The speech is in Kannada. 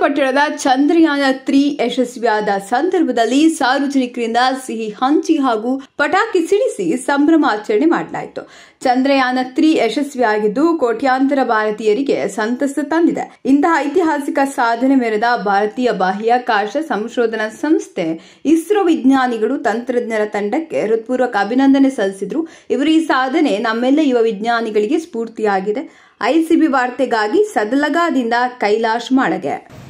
ಪಟ್ಟಣದ ಚಂದ್ರಯಾನ ತ್ರೀ ಯಶಸ್ವಿಯಾದ ಸಂದರ್ಭದಲ್ಲಿ ಸಾರ್ವಜನಿಕರಿಂದ ಸಿಹಿ ಹಂಚಿ ಹಾಗೂ ಪಟಾಕಿ ಸಿಡಿಸಿ ಸಂಭ್ರಮಾಚರಣೆ ಮಾಡಲಾಯಿತು ಚಂದ್ರಯಾನ ತ್ರೀ ಯಶಸ್ವಿಯಾಗಿದ್ದು ಕೋಟ್ಯಾಂತರ ಭಾರತೀಯರಿಗೆ ಸಂತಸ ತಂದಿದೆ ಇಂತಹ ಐತಿಹಾಸಿಕ ಸಾಧನೆ ಮೆರೆದ ಭಾರತೀಯ ಬಾಹ್ಯಾಕಾಶ ಸಂಶೋಧನಾ ಸಂಸ್ಥೆ ಇಸ್ರೋ ವಿಜ್ಞಾನಿಗಳು ತಂತ್ರಜ್ಞರ ತಂಡಕ್ಕೆ ಹೃತ್ಪೂರ್ವಕ ಅಭಿನಂದನೆ ಸಲ್ಲಿಸಿದ್ರು ಇವರ ಈ ಸಾಧನೆ ನಮ್ಮೆಲ್ಲ ಯುವ ವಿಜ್ಞಾನಿಗಳಿಗೆ ಸ್ಫೂರ್ತಿಯಾಗಿದೆ ಐಸಿಬಿ ವಾರ್ತೆಗಾಗಿ ಸದಲಗಾದಿಂದ ಕೈಲಾಶ್ ಮಾಡಗೆ